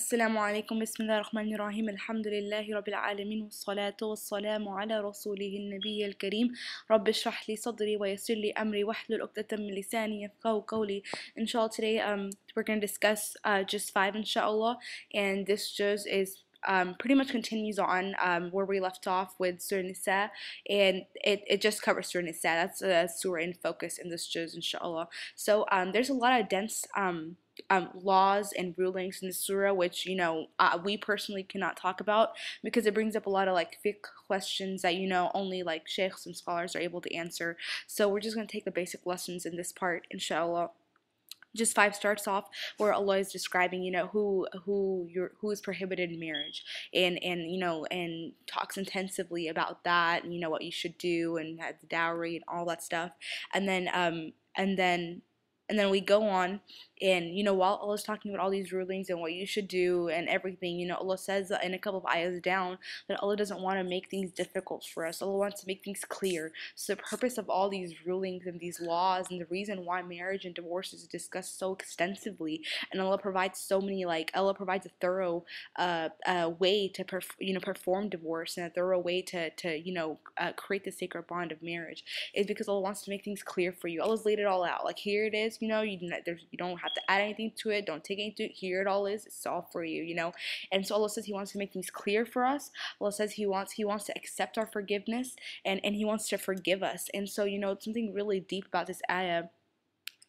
السلام عليكم بسم الله الرحمن الرحيم الحمد لله رب العالمين والصلاة والسلام على رسوله النبي الكريم رب اشرح لي صدري ويسر لي أمري واحلل عقدة من لساني يفقهوا قولي إن شاء الله today um, we're going to discuss uh, just five insha'Allah, and this shows is um, pretty much continues on um, where we left off with Surah Nisa, and it, it just covers Surah Nisa. That's a uh, surah in focus in this juz, inshallah. So um, there's a lot of dense um, um, laws and rulings in the surah, which you know uh, we personally cannot talk about because it brings up a lot of like fiqh questions that you know only like sheikhs and scholars are able to answer. So we're just gonna take the basic lessons in this part, inshallah just five starts off where Allah is describing you know who who your who is prohibited in marriage and and you know and talks intensively about that and you know what you should do and the dowry and all that stuff and then um and then and then we go on and you know while Allah is talking about all these rulings and what you should do and everything you know Allah says in a couple of ayahs down that Allah doesn't want to make things difficult for us Allah wants to make things clear so the purpose of all these rulings and these laws and the reason why marriage and divorce is discussed so extensively and Allah provides so many like Allah provides a thorough uh, uh, way to perf- you know perform divorce and a thorough way to, to you know uh, create the sacred bond of marriage is because Allah wants to make things clear for you Allah's laid it all out like here it is you know, you not, you don't have to add anything to it. Don't take anything. Here it all is. It's all for you. You know. And so Allah says He wants to make things clear for us. Allah says He wants He wants to accept our forgiveness and and He wants to forgive us. And so you know something really deep about this ayah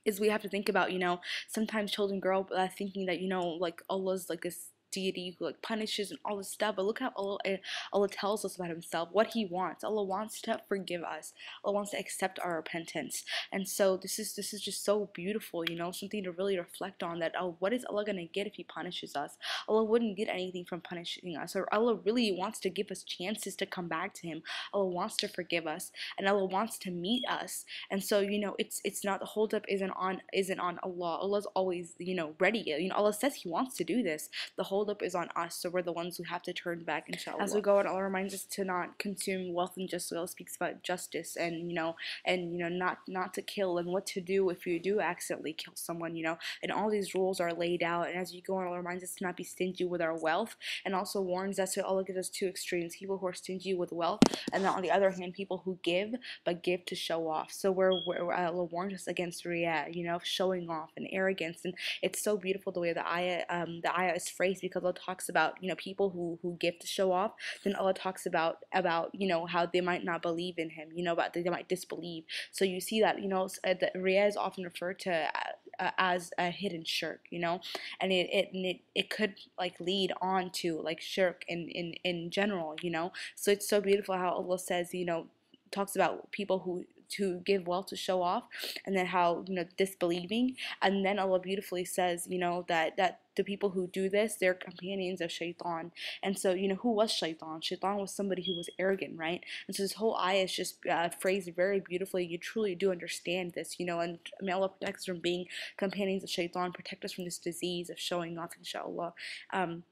is we have to think about you know sometimes children grow up uh, thinking that you know like Allah's like this deity who like punishes and all this stuff. But look how Allah, eh, Allah tells us about himself, what he wants. Allah wants to forgive us. Allah wants to accept our repentance. And so this is this is just so beautiful, you know, something to really reflect on that oh, what is Allah gonna get if he punishes us? Allah wouldn't get anything from punishing us. Or Allah really wants to give us chances to come back to him. Allah wants to forgive us and Allah wants to meet us. And so, you know, it's it's not the holdup isn't on isn't on Allah. Allah's always, you know, ready. You know, Allah says he wants to do this. The whole holdup is on us, so we're the ones who have to turn back, inshallah. As we go, it Allah reminds us to not consume wealth unjustly. It speaks about justice and, you know, and, you know, not, not to kill and what to do if you do accidentally kill someone, you know, and all these rules are laid out. And as you go, Allah reminds us to not be stingy with our wealth and also warns us to Allah at us two extremes people who are stingy with wealth, and then on the other hand, people who give but give to show off. So we're, we're Allah warns us against riyah, you know, showing off and arrogance. And it's so beautiful the way the ayah, um, the ayah is phrased because Allah talks about you know people who who give to show off. Then Allah talks about about you know how they might not believe in Him. You know about they might disbelieve. So you see that you know uh, that Riyah is often referred to uh, uh, as a hidden shirk, you know, and it it it, it could like lead on to like shirk in in in general, you know. So it's so beautiful how Allah says, you know, talks about people who to give well to show off and then how you know disbelieving and then Allah beautifully says you know that that the people who do this, they're companions of shaitan. And so, you know, who was shaitan? Shaitan was somebody who was arrogant, right? And so this whole ayah is just uh, phrased very beautifully. You truly do understand this, you know, and may Allah protect us from being companions of shaitan, protect us from this disease of showing off, inshallah. Um,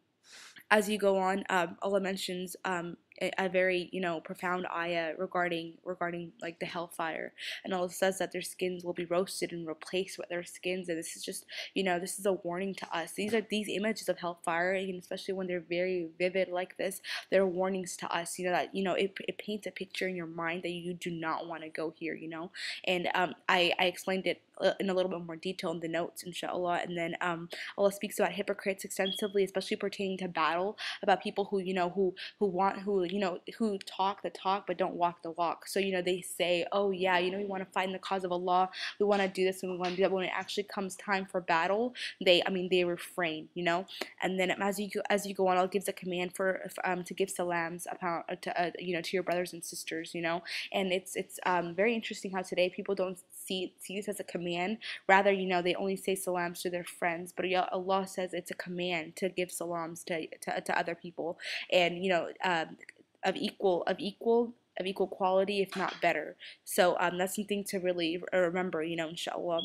as you go on, um, Allah mentions um, a very you know profound ayah regarding regarding like the hellfire, and Allah says that their skins will be roasted and replaced with their skins, and this is just you know this is a warning to us. These are these images of hellfire, and especially when they're very vivid like this, they're warnings to us. You know that you know it, it paints a picture in your mind that you do not want to go here. You know, and um, I I explained it uh, in a little bit more detail in the notes, inshallah. And then um, Allah speaks about hypocrites extensively, especially pertaining to battle, about people who you know who who want who you know, who talk the talk but don't walk the walk. So, you know, they say, oh, yeah, you know, we want to fight in the cause of Allah. We want to do this and we want to do that. But when it actually comes time for battle, they, I mean, they refrain, you know. And then as you go, as you go on, Allah gives a command for um, to give salams uh, to, uh, you know, to your brothers and sisters, you know. And it's it's um, very interesting how today people don't see see this as a command. Rather, you know, they only say salams to their friends. But Allah says it's a command to give salams to, to, to other people. And, you know, um, of equal of equal of equal quality, if not better. So um, that's something to really uh, remember, you know, inshallah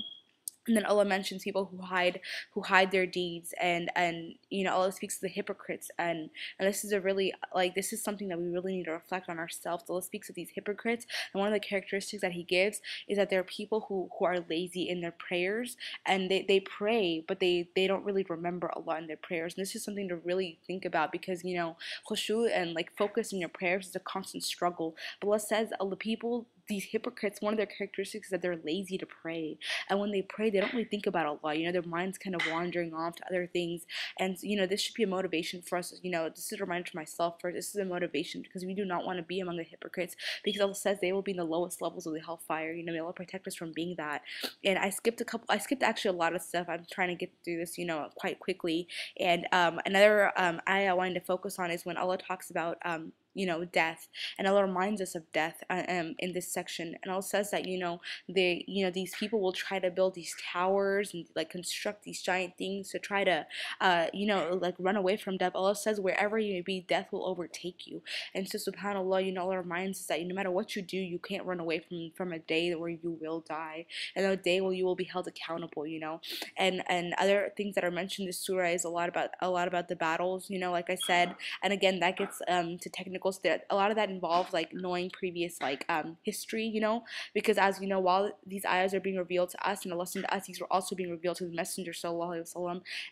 and then Allah mentions people who hide who hide their deeds and and you know Allah speaks to the hypocrites and and this is a really like this is something that we really need to reflect on ourselves Allah speaks of these hypocrites and one of the characteristics that he gives is that there are people who who are lazy in their prayers and they, they pray but they they don't really remember Allah in their prayers and this is something to really think about because you know khushu and like focus in your prayers is a constant struggle but Allah says oh, the people these hypocrites, one of their characteristics is that they're lazy to pray. And when they pray, they don't really think about Allah. You know, their mind's kind of wandering off to other things. And, you know, this should be a motivation for us. You know, this is a reminder to myself first. This is a motivation because we do not want to be among the hypocrites because Allah says they will be in the lowest levels of the hellfire. You know, may Allah protect us from being that. And I skipped a couple, I skipped actually a lot of stuff. I'm trying to get through this, you know, quite quickly. And um, another um, ayah I wanted to focus on is when Allah talks about. Um, you know death and Allah reminds us of death uh, um, in this section and Allah says that you know they you know these people will try to build these towers and like construct these giant things to try to uh, you know like run away from death Allah says wherever you may be death will overtake you and so subhanallah you know Allah reminds us that no matter what you do you can't run away from from a day where you will die and a day where you will be held accountable you know and and other things that are mentioned in this surah is a lot about a lot about the battles you know like I said and again that gets um, to technical that a lot of that involves like knowing previous like um, history, you know, because as you know, while these ayahs are being revealed to us and a lesson to us, these were also being revealed to the Messenger sallallahu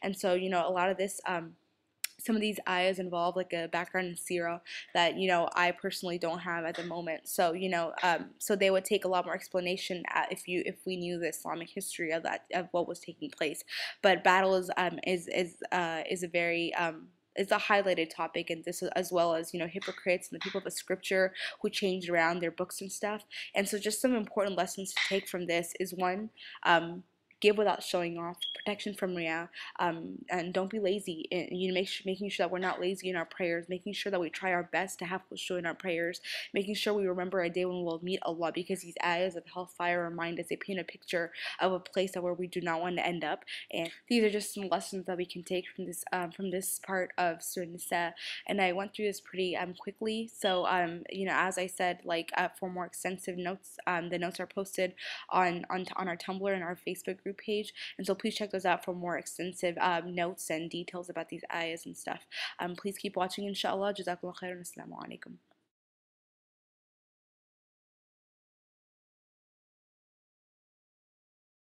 and so you know a lot of this. Um, some of these ayahs involve like a background in Sira that you know I personally don't have at the moment. So you know, um, so they would take a lot more explanation if you if we knew the Islamic history of that of what was taking place. But battles is um, is is uh, is a very um, is a highlighted topic and this as well as you know hypocrites and the people of the scripture who changed around their books and stuff and so just some important lessons to take from this is one um, give without showing off, protection from Ria, um, and don't be lazy. And, you know, make sure, making sure that we're not lazy in our prayers, making sure that we try our best to have khushu in our prayers, making sure we remember a day when we'll meet Allah because these ayahs of hellfire remind us, they paint a picture of a place where we do not want to end up. And these are just some lessons that we can take from this um, from this part of Surah Nisa. And I went through this pretty um, quickly, so um, you know, as I said, like uh, for more extensive notes, um, the notes are posted on on on our Tumblr and our Facebook group page. And so please check those out for more extensive um, notes and details about these ayahs and stuff. Um, please keep watching, inshallah. JazakAllah khairan. Assalamu alaikum.